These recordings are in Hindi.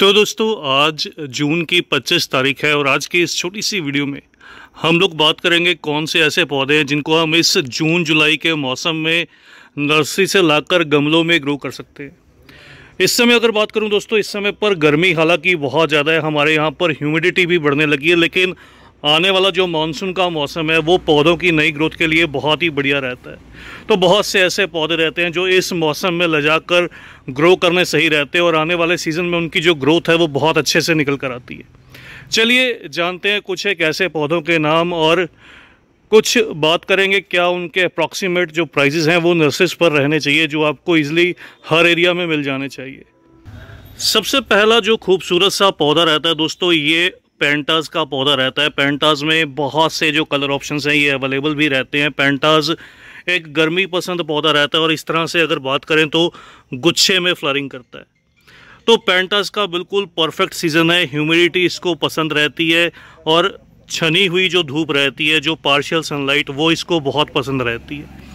तो दोस्तों आज जून की 25 तारीख है और आज की इस छोटी सी वीडियो में हम लोग बात करेंगे कौन से ऐसे पौधे हैं जिनको हम इस जून जुलाई के मौसम में नर्सरी से लाकर गमलों में ग्रो कर सकते हैं इस समय अगर बात करूं दोस्तों इस समय पर गर्मी हालांकि बहुत ज़्यादा है हमारे यहाँ पर ह्यूमिडिटी भी बढ़ने लगी है लेकिन आने वाला जो मानसून का मौसम है वो पौधों की नई ग्रोथ के लिए बहुत ही बढ़िया रहता है तो बहुत से ऐसे पौधे रहते हैं जो इस मौसम में लजा कर ग्रो करने सही रहते हैं और आने वाले सीज़न में उनकी जो ग्रोथ है वो बहुत अच्छे से निकल कर आती है चलिए जानते हैं कुछ एक ऐसे पौधों के नाम और कुछ बात करेंगे क्या उनके अप्रॉक्सीमेट जो प्राइजेज़ हैं वो नर्सेस पर रहने चाहिए जो आपको ईजिली हर एरिया में मिल जाने चाहिए सबसे पहला जो खूबसूरत सा पौधा रहता है दोस्तों ये पेंटाज का पौधा रहता है पेंटाज में बहुत से जो कलर ऑप्शंस हैं ये अवेलेबल भी रहते हैं पेंटाज एक गर्मी पसंद पौधा रहता है और इस तरह से अगर बात करें तो गुच्छे में फ्लरिंग करता है तो पेंटास का बिल्कुल परफेक्ट सीज़न है ह्यूमिडिटी इसको पसंद रहती है और छनी हुई जो धूप रहती है जो पार्शियल सनलाइट वो इसको बहुत पसंद रहती है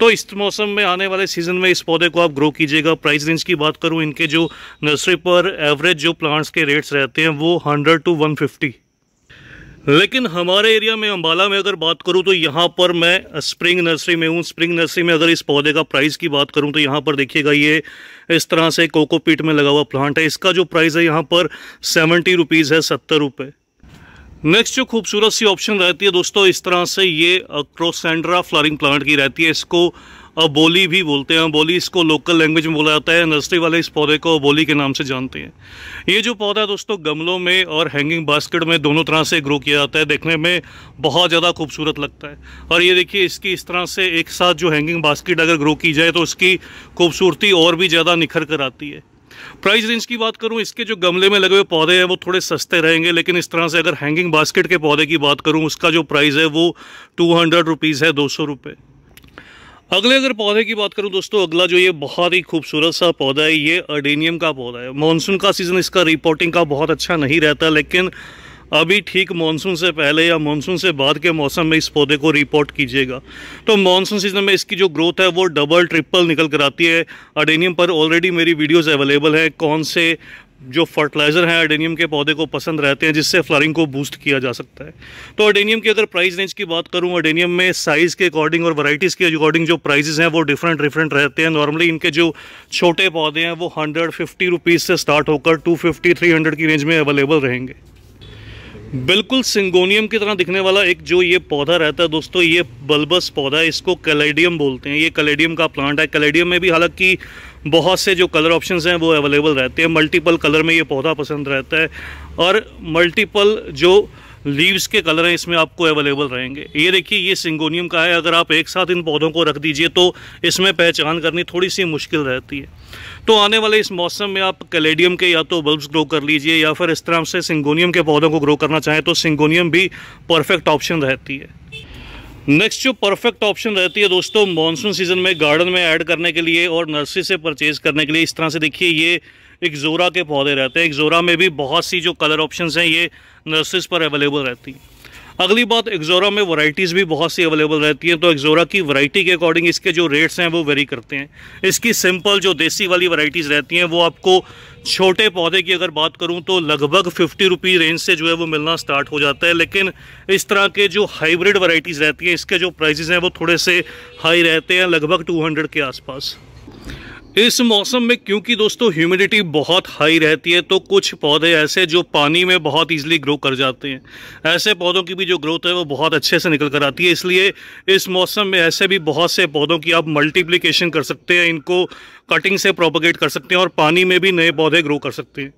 तो इस मौसम में आने वाले सीज़न में इस पौधे को आप ग्रो कीजिएगा प्राइस रेंज की बात करूँ इनके जो नर्सरी पर एवरेज जो प्लांट्स के रेट्स रहते हैं वो हंड्रेड टू वन फिफ्टी लेकिन हमारे एरिया में अम्बाला में अगर बात करूं तो यहाँ पर मैं स्प्रिंग नर्सरी में हूँ स्प्रिंग नर्सरी में अगर इस पौधे का प्राइस की बात करूं तो यहाँ पर देखिएगा ये इस तरह से कोकोपीट में लगा हुआ प्लांट है इसका जो प्राइस है यहाँ पर सेवेंटी रुपीज़ है सत्तर रुपये नेक्स्ट जो खूबसूरत सी ऑप्शन रहती है दोस्तों इस तरह से ये क्रोसेंड्रा फ्लॉरिंग प्लांट की रहती है इसको बोली भी बोलते हैं बोली इसको लोकल लैंग्वेज में बोला जाता है नर्सरी वाले इस पौधे को बोली के नाम से जानते हैं ये जो पौधा है दोस्तों गमलों में और हैंगिंग बास्केट में दोनों तरह से ग्रो किया जाता है देखने में बहुत ज़्यादा खूबसूरत लगता है और ये देखिए इसकी इस तरह से एक साथ जो हैंगिंग बास्केट अगर ग्रो की जाए तो उसकी खूबसूरती और भी ज़्यादा निखर कर आती है प्राइस रेंज की बात करूं इसके जो गमले में लगे हुए पौधे हैं वो थोड़े सस्ते रहेंगे लेकिन इस तरह से अगर हैंगिंग बास्केट के पौधे की बात करूँ उसका जो प्राइस है वो टू हंड्रेड रुपीज़ है दो सौ रुपये अगले अगर पौधे की बात करूं दोस्तों अगला जो ये बहुत ही खूबसूरत सा पौधा है ये अडेनियम का पौधा है मानसून का सीज़न इसका रिपोर्टिंग का बहुत अच्छा नहीं रहता लेकिन अभी ठीक मानसून से पहले या मानसून से बाद के मौसम में इस पौधे को रिपोर्ट कीजिएगा तो मानसून सीजन में इसकी जो ग्रोथ है वो डबल ट्रिपल निकल कर आती है अडेनियम पर ऑलरेडी मेरी वीडियोज़ अवेलेबल हैं कौन से जो फर्टिलाइज़र हैं अडेनियम के पौधे को पसंद रहते हैं जिससे फ्लरिंग को बूस्ट किया जा सकता है तो अडेनियम की अगर प्राइस रेंज की बात करूं अडेनियम में साइज़ के अकॉर्डिंग और वैराइटीज़ के अकॉर्डिंग जो प्राइजेज़ हैं वो डिफरेंट डिफरेंट रहते हैं नॉर्मली इनके जो छोटे पौधे हैं वो हंड्रेड फिफ्टी रुपीज़ से स्टार्ट होकर टू फिफ्टी थ्री हंड्रेड की रेंज में अवेलेबल रहेंगे बिल्कुल सिंगोनियम की तरह दिखने वाला एक जो ये पौधा रहता है दोस्तों ये बल्बस पौधा है इसको कलेडियम बोलते हैं ये कलेडियम का प्लांट है कलेडियम में भी हालांकि बहुत से जो कलर ऑप्शंस हैं वो अवेलेबल रहते हैं मल्टीपल कलर में ये पौधा पसंद रहता है और मल्टीपल जो लीव्स के कलर हैं इसमें आपको अवेलेबल रहेंगे ये देखिए ये सिंगोनियम का है अगर आप एक साथ इन पौधों को रख दीजिए तो इसमें पहचान करनी थोड़ी सी मुश्किल रहती है तो आने वाले इस मौसम में आप कैलेडियम के या तो बल्ब्स ग्रो कर लीजिए या फिर इस तरह से सिंगोनियम के पौधों को ग्रो करना चाहें तो सिंगोनियम भी परफेक्ट ऑप्शन रहती है नेक्स्ट जो परफेक्ट ऑप्शन रहती है दोस्तों मानसून सीजन में गार्डन में ऐड करने के लिए और नर्सरी से परचेज करने के लिए इस तरह से देखिए ये एक्जोरा के पौधे रहते हैं एक्जोरा में भी बहुत सी जो कलर ऑप्शंस हैं ये नर्सरीज पर अवेलेबल रहती हैं अगली बात एक्जोरा में वैरायटीज़ भी बहुत सी अवेलेबल रहती हैं तो एक्जोरा की वैरायटी के अकॉर्डिंग इसके जो रेट्स हैं वो वेरी करते हैं इसकी सिंपल जो देसी वाली वैरायटीज़ रहती हैं वो आपको छोटे पौधे की अगर बात करूं तो लगभग फिफ्टी रुपी रेंज से जो है वो मिलना स्टार्ट हो जाता है लेकिन इस तरह के जो हाइब्रिड वराइटीज़ रहती हैं इसके जो प्राइज़ हैं वो थोड़े से हाई रहते हैं लगभग टू के आसपास इस मौसम में क्योंकि दोस्तों ह्यूमिडिटी बहुत हाई रहती है तो कुछ पौधे ऐसे जो पानी में बहुत ईजिली ग्रो कर जाते हैं ऐसे पौधों की भी जो ग्रोथ है वो बहुत अच्छे से निकल कर आती है इसलिए इस मौसम में ऐसे भी बहुत से पौधों की आप मल्टीप्लिकेशन कर सकते हैं इनको कटिंग से प्रोपोगेट कर सकते हैं और पानी में भी नए पौधे ग्रो कर सकते हैं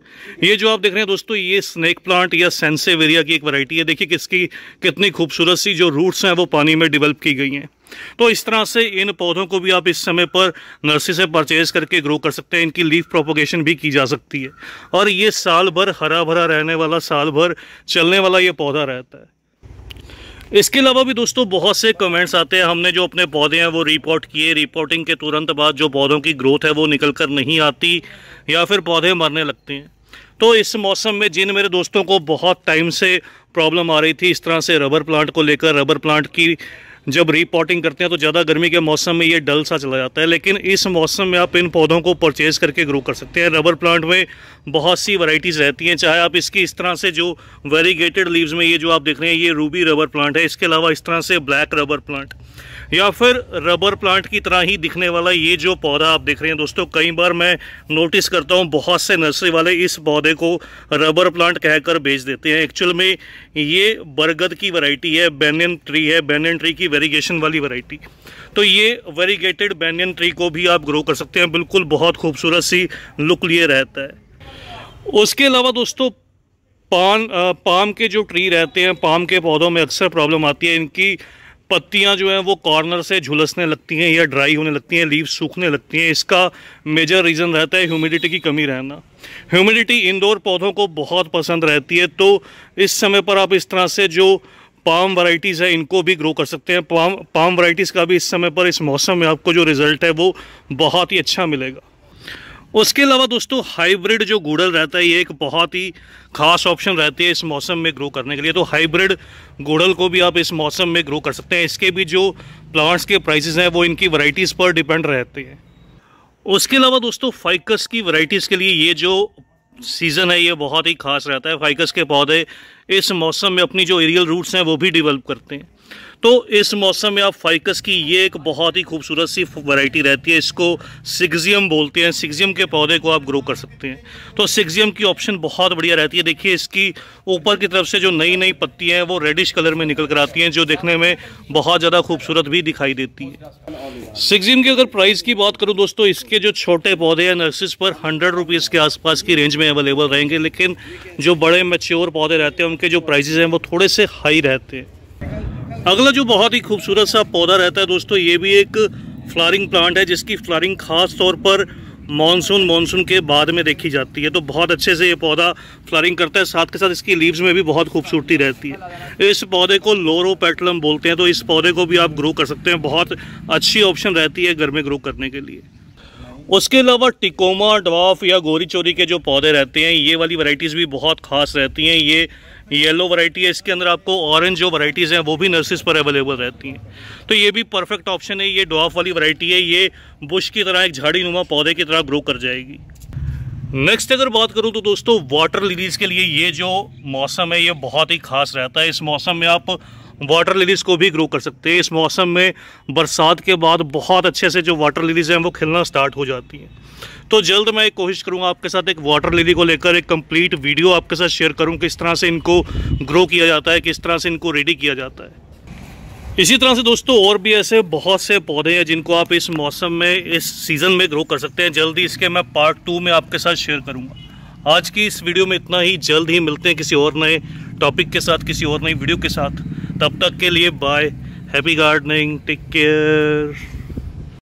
ये जो आप देख रहे हैं दोस्तों ये स्नैक प्लांट या सेंसेवेरिया की एक वैरायटी है देखिए किसकी कितनी खूबसूरत सी जो रूट्स हैं वो पानी में डेवलप की गई हैं तो इस तरह से इन पौधों को भी आप इस समय पर नर्सरी से परचेज करके ग्रो कर सकते हैं इनकी लीफ प्रोपोगेशन भी की जा सकती है और ये साल भर हरा भरा रहने वाला साल भर चलने वाला ये पौधा रहता है इसके अलावा भी दोस्तों बहुत से कमेंट्स आते हैं हमने जो अपने पौधे हैं वो रिपोर्ट किए रिपोर्टिंग के तुरंत बाद जो पौधों की ग्रोथ है वो निकल कर नहीं आती या फिर पौधे मरने लगते हैं तो इस मौसम में जिन मेरे दोस्तों को बहुत टाइम से प्रॉब्लम आ रही थी इस तरह से रबर प्लांट को लेकर रबर प्लांट की जब रिपोर्टिंग करते हैं तो ज़्यादा गर्मी के मौसम में ये डल सा चला जाता है लेकिन इस मौसम में आप इन पौधों को परचेज़ करके ग्रो कर सकते हैं रबर प्लांट में बहुत सी वैरायटीज़ रहती हैं चाहे आप इसकी इस तरह से जो वेरीगेटेड लीव्स में ये जो आप देख रहे हैं ये रूबी रबर प्लांट है इसके अलावा इस तरह से ब्लैक रबर प्लांट या फिर रबर प्लांट की तरह ही दिखने वाला ये जो पौधा आप देख रहे हैं दोस्तों कई बार मैं नोटिस करता हूँ बहुत से नर्सरी वाले इस पौधे को रबर प्लांट कहकर बेच देते हैं एक्चुअल में ये बरगद की वैरायटी है बैनियन ट्री है बैनियन ट्री की वेरीगेशन वाली वैरायटी तो ये वेरीगेटेड बैनियन ट्री को भी आप ग्रो कर सकते हैं बिल्कुल बहुत खूबसूरत सी लुक लिए रहता है उसके अलावा दोस्तों पान पाम के जो ट्री रहते हैं पाम के पौधों में अक्सर प्रॉब्लम आती है इनकी पत्तियां जो हैं वो कॉर्नर से झुलसने लगती हैं या ड्राई होने लगती हैं लीव सूखने लगती हैं इसका मेजर रीज़न रहता है ह्यूमिडिटी की कमी रहना ह्यूमिडिटी इंडोर पौधों को बहुत पसंद रहती है तो इस समय पर आप इस तरह से जो पाम वराइटीज़ है इनको भी ग्रो कर सकते हैं पाम पाम वराइटीज़ का भी इस समय पर इस मौसम में आपको जो रिज़ल्ट है वो बहुत ही अच्छा मिलेगा उसके अलावा दोस्तों हाइब्रिड जो गुड़ल रहता है ये एक बहुत ही खास ऑप्शन रहती है इस मौसम में ग्रो करने के लिए तो हाइब्रिड गुड़ल को भी आप इस मौसम में ग्रो कर सकते हैं इसके भी जो प्लांट्स के प्राइसेस हैं वो इनकी वैरायटीज़ पर डिपेंड रहते हैं उसके अलावा दोस्तों फाइकस की वैराइटीज़ के लिए ये जो सीज़न है ये बहुत ही खास रहता है फाइकस के पौधे इस मौसम में अपनी जो एरियल रूट्स हैं वो भी डिवेल्प करते हैं तो इस मौसम में आप फाइकस की ये एक बहुत ही खूबसूरत सी वैरायटी रहती है इसको सिग्जियम बोलते हैं सिग्जियम के पौधे को आप ग्रो कर सकते हैं तो सिग्जियम की ऑप्शन बहुत बढ़िया रहती है देखिए इसकी ऊपर की तरफ से जो नई नई पत्तियाँ हैं वो रेडिश कलर में निकल कर आती हैं जो देखने में बहुत ज़्यादा खूबसूरत भी दिखाई देती है सिग्जियम की अगर प्राइस की बात करूँ दोस्तों इसके जो छोटे पौधे हैं नर्सिस पर हंड्रेड रुपीज़ के आसपास की रेंज में अवेलेबल रहेंगे लेकिन जो बड़े मेच्योर पौधे रहते हैं उनके जो प्राइजेज़ हैं वो थोड़े से हाई रहते हैं अगला जो बहुत ही खूबसूरत सा पौधा रहता है दोस्तों ये भी एक फ्लारिंग प्लांट है जिसकी फ्लारिंग खास तौर पर मानसून मानसून के बाद में देखी जाती है तो बहुत अच्छे से ये पौधा फ्लारिंग करता है साथ के साथ इसकी लीव्स में भी बहुत खूबसूरती रहती है इस पौधे को लोरो पेटलम बोलते हैं तो इस पौधे को भी आप ग्रो कर सकते हैं बहुत अच्छी ऑप्शन रहती है घर में ग्रो करने के लिए उसके अलावा टिकोमा डवाफ या गोरी चोरी के जो पौधे रहते हैं ये वाली वराइटीज़ भी बहुत खास रहती हैं ये येलो वैरायटी है इसके अंदर आपको ऑरेंज जो वैरायटीज़ हैं वो भी नर्सिस पर अवेलेबल रहती हैं तो ये भी परफेक्ट ऑप्शन है ये डॉफ वाली वैरायटी है ये बुश की तरह एक झाड़ी नुमा पौधे की तरह ग्रो कर जाएगी नेक्स्ट अगर बात करूं तो दोस्तों वाटर लिलीज़ के लिए ये जो मौसम है ये बहुत ही खास रहता है इस मौसम में आप वाटर लिलीज को भी ग्रो कर सकते हैं इस मौसम में बरसात के बाद बहुत अच्छे से जो वाटर लिलीज हैं वो खिलना स्टार्ट हो जाती हैं तो जल्द मैं एक कोशिश करूँगा आपके साथ एक वाटर लिली को लेकर एक कंप्लीट वीडियो आपके साथ शेयर करूँ किस तरह से इनको ग्रो किया जाता है किस तरह से इनको रेडी किया जाता है इसी तरह से दोस्तों और भी ऐसे बहुत से पौधे हैं जिनको आप इस मौसम में इस सीज़न में ग्रो कर सकते हैं जल्दी इसके मैं पार्ट टू में आपके साथ शेयर करूँगा आज की इस वीडियो में इतना ही जल्द ही मिलते हैं किसी और नए टॉपिक के साथ किसी और नई वीडियो के साथ तब तक के लिए bye happy gardening take care